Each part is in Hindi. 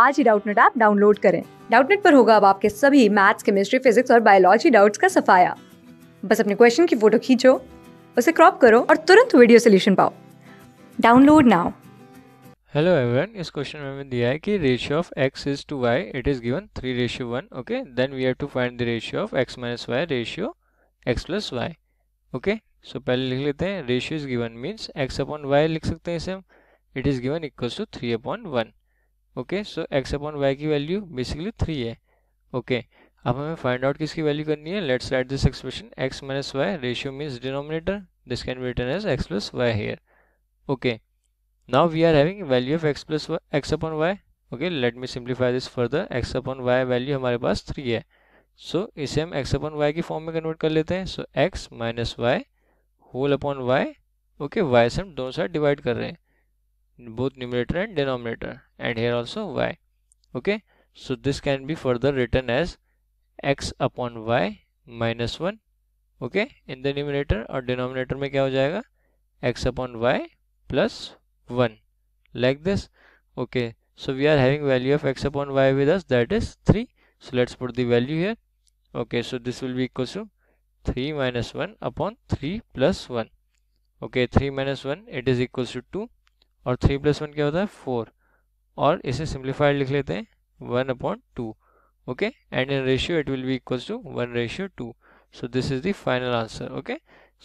आज ही डाउटनेट ऐप डाउनलोड करें डाउटनेट पर होगा अब आपके सभी मैथ्स केमिस्ट्री फिजिक्स और बायोलॉजी डाउट्स का सफाया बस अपने क्वेश्चन की फोटो खींचो उसे क्रॉप करो और तुरंत वीडियो सोल्यूशन पाओ डाउनलोड नाउ हेलो एवरीवन इस क्वेश्चन में हमें दिया है कि ratio of x is to y it is given three ratio one okay then we have to find the ratio of x minus y ratio x plus y okay so पहले लिख लेते हैं ratio is given means x upon y लिख सकते हैं इसे हम it is given equals to three upon one okay so x upon y की वैल्यू बेसिकली थ्री है ओके okay, अब हमें फाइंड आउट किसकी वैल्यू करनी है let's write this expression x minus y ratio means denominator this can be written as x plus y here okay now we are having value of x plus x upon y okay let me simplify this further x upon y value हमारे पास थ्री है सो so, इसे हम एक्स अपॉन वाई की फॉर्म में कन्वर्ट कर लेते हैं so x minus y whole upon y okay y से हम दोनों साइड डिवाइड कर रहे हैं both numerator and denominator and here also y okay so this can be further written as x upon y minus 1 okay in the numerator or denominator mein kya ho jayega x upon y plus 1 like this okay so we are having value of x upon y with us that is 3 so let's put the value here okay so this will be equal to 3 minus 1 upon 3 plus 1 okay 3 minus 1 it is equal to 2 और थ्री प्लस वन क्या होता है फोर और इसे सिंप्लीफाइड लिख लेते हैं one upon two okay and in ratio it will be equals to one ratio two so this is the final answer okay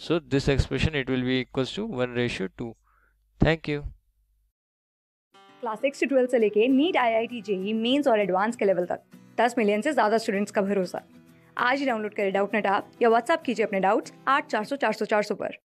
so this expression it will be equals to one ratio two thank you class six से ट्वेल्थ से लेके NEET I I T JEE mains और एडवांस के लेवल तक दस मिलियन से ज़्यादा स्टूडेंट्स का भरोसा आज ही डाउनलोड करें डाउट नेट आप या व्हाट्सअप कीजिए अपने डाउट्स आठ चार सौ चार सौ चार सौ पर